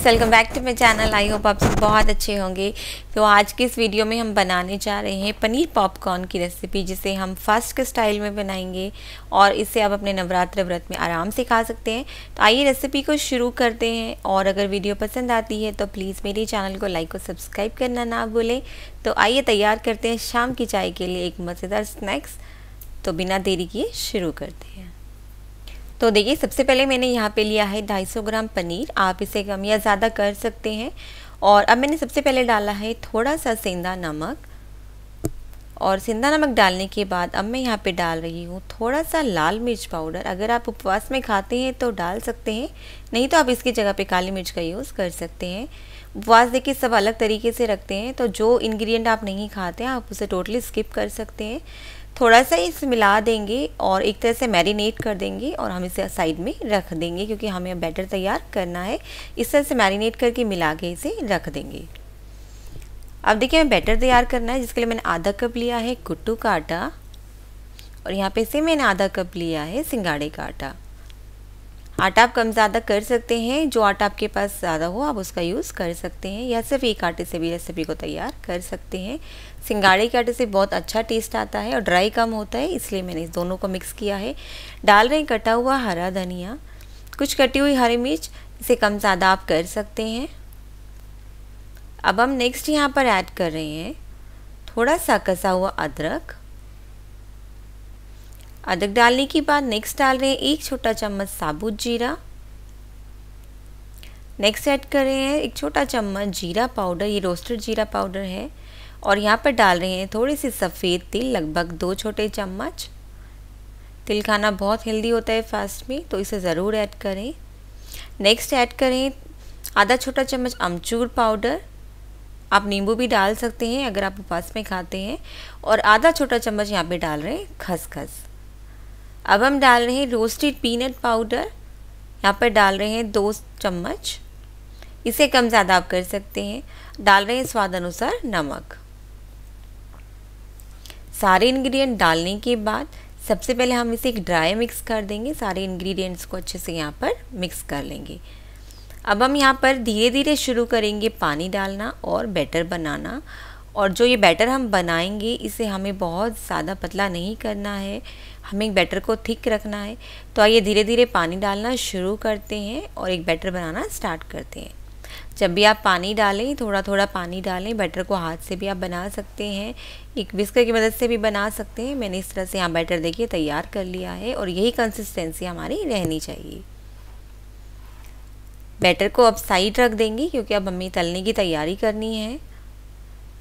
welcome back to my channel I hope आप सब बहुत अच्छे होंगे तो आज के इस वीडियो में हम बनाने जा रहे हैं पनीर पॉपकॉर्न की रेसिपी जिसे हम फर्स्ट के स्टाइल में बनाएंगे और इसे आप अपने नवरात्र व्रत में आराम से खा सकते हैं तो आइए रेसिपी को शुरू करते हैं और अगर वीडियो पसंद आती है तो प्लीज़ मेरे चैनल को लाइक और सब्सक्राइब करना ना भूलें तो आइए तैयार करते हैं शाम की चाय के लिए एक मज़ेदार स्नैक्स तो बिना देरी किए शुरू करते हैं तो देखिए सबसे पहले मैंने यहाँ पे लिया है 250 ग्राम पनीर आप इसे कम या ज़्यादा कर सकते हैं और अब मैंने सबसे पहले डाला है थोड़ा सा सेंधा नमक और सेंधा नमक डालने के बाद अब मैं यहाँ पे डाल रही हूँ थोड़ा सा लाल मिर्च पाउडर अगर आप उपवास में खाते हैं तो डाल सकते हैं नहीं तो आप इसकी जगह पे काली मिर्च का यूज़ कर सकते हैं उपवास देखिए सब अलग तरीके से रखते हैं तो जो इंग्रेडिएंट आप नहीं खाते हैं आप उसे टोटली स्किप कर सकते हैं थोड़ा सा इस मिला देंगे और एक तरह से मैरिनेट कर देंगे और हम इसे साइड में रख देंगे क्योंकि हमें बैटर तैयार करना है इस तरह से मैरिनेट करके मिला के इसे रख देंगे अब देखिए हमें बैटर तैयार करना है जिसके लिए मैंने आधा कप लिया है कुट्टू का आटा और यहाँ पे से मैंने आधा कप लिया है सिंगाड़े का आटा आटा आप कम ज़्यादा कर सकते हैं जो आटा आपके पास ज़्यादा हो आप उसका यूज़ कर सकते हैं या सिर्फ एक आटे से भी रेसिपी को तैयार कर सकते हैं सिंगाड़े के आटे से बहुत अच्छा टेस्ट आता है और ड्राई कम होता है इसलिए मैंने इस दोनों को मिक्स किया है डाल रहे हैं कटा हुआ हरा धनिया कुछ कटी हुई हरी मिर्च इसे कम ज़्यादा आप कर सकते हैं अब हम नेक्स्ट यहाँ पर ऐड कर रहे हैं थोड़ा सा कसा हुआ अदरक अदरक डालने के बाद नेक्स्ट डाल रहे हैं एक छोटा चम्मच साबुत जीरा नेक्स्ट ऐड कर रहे हैं एक छोटा चम्मच जीरा पाउडर ये रोस्टेड जीरा पाउडर है और यहाँ पर डाल रहे हैं थोड़ी सी सफ़ेद तिल लगभग दो छोटे चम्मच तिल खाना बहुत हेल्दी होता है फास्ट में तो इसे ज़रूर ऐड करें नेक्स्ट ऐड करें आधा छोटा चम्मच अमचूर पाउडर आप नींबू भी डाल सकते हैं अगर आप उपास में खाते हैं और आधा छोटा चम्मच यहाँ पे डाल रहे हैं खसखस अब हम डाल रहे हैं रोस्टेड पीनट पाउडर यहाँ पर डाल रहे हैं दो चम्मच इसे कम ज़्यादा आप कर सकते हैं डाल रहे हैं स्वाद अनुसार नमक सारे इंग्रेडिएंट डालने के बाद सबसे पहले हम इसे एक ड्राई मिक्स कर देंगे सारे इंग्रेडिएंट्स को अच्छे से यहाँ पर मिक्स कर लेंगे अब हम यहाँ पर धीरे धीरे शुरू करेंगे पानी डालना और बैटर बनाना और जो ये बैटर हम बनाएंगे इसे हमें बहुत ज़्यादा पतला नहीं करना है हमें बैटर को थिक रखना है तो आइए धीरे धीरे पानी डालना शुरू करते हैं और एक बैटर बनाना स्टार्ट करते हैं जब भी आप पानी डालें थोड़ा थोड़ा पानी डालें बैटर को हाथ से भी आप बना सकते हैं एक विस्कर की मदद से भी बना सकते हैं मैंने इस तरह से यहाँ बैटर देखिए तैयार कर लिया है और यही कंसिस्टेंसी हमारी रहनी चाहिए बैटर को अब साइड रख देंगे क्योंकि अब हमें तलने की तैयारी करनी है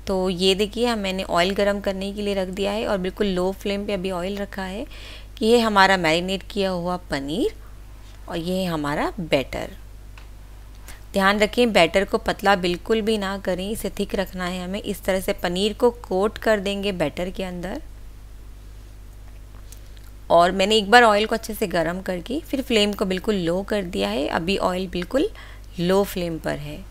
तो ये देखिए मैंने ऑयल गरम करने के लिए रख दिया है और बिल्कुल लो फ्लेम पे अभी ऑयल रखा है कि ये हमारा मैरिनेट किया हुआ पनीर और ये हमारा बैटर ध्यान रखें बैटर को पतला बिल्कुल भी ना करें इसे थिक रखना है हमें इस तरह से पनीर को कोट कर देंगे बैटर के अंदर और मैंने एक बार ऑयल को अच्छे से गर्म करके फिर फ्लेम को बिल्कुल लो कर दिया है अभी ऑयल बिल्कुल लो फ्लेम पर है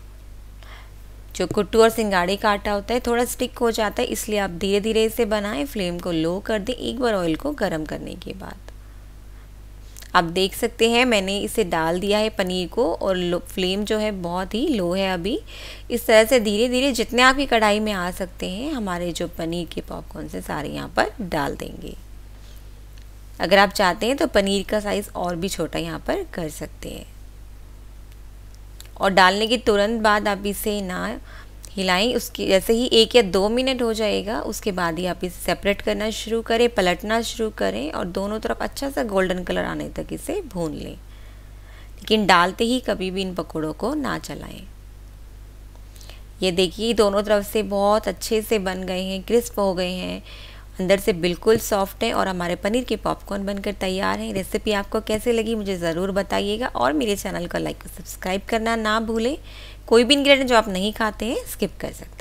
जो कुट्टू और सिंगाड़ी का आटा होता है थोड़ा स्टिक हो जाता है इसलिए आप धीरे धीरे इसे बनाएं फ्लेम को लो कर दें एक बार ऑयल को गर्म करने के बाद आप देख सकते हैं मैंने इसे डाल दिया है पनीर को और फ्लेम जो है बहुत ही लो है अभी इस तरह से धीरे धीरे जितने आपकी कढ़ाई में आ सकते हैं हमारे जो पनीर के पॉपकॉर्न से सारे यहाँ पर डाल देंगे अगर आप चाहते हैं तो पनीर का साइज़ और भी छोटा यहाँ पर कर सकते हैं और डालने के तुरंत बाद आप इसे ना हिलाएं उसकी जैसे ही एक या दो मिनट हो जाएगा उसके बाद ही आप इसे सेपरेट करना शुरू करें पलटना शुरू करें और दोनों तरफ अच्छा सा गोल्डन कलर आने तक इसे भून लें लेकिन डालते ही कभी भी इन पकौड़ों को ना चलाएं ये देखिए दोनों तरफ से बहुत अच्छे से बन गए हैं क्रिस्प हो गए हैं अंदर से बिल्कुल सॉफ्ट है और हमारे पनीर के पॉपकॉर्न बनकर तैयार हैं रेसिपी आपको कैसे लगी मुझे ज़रूर बताइएगा और मेरे चैनल को लाइक और सब्सक्राइब करना ना भूलें कोई भी इन्ग्रीडियंट जो आप नहीं खाते हैं स्किप कर सकते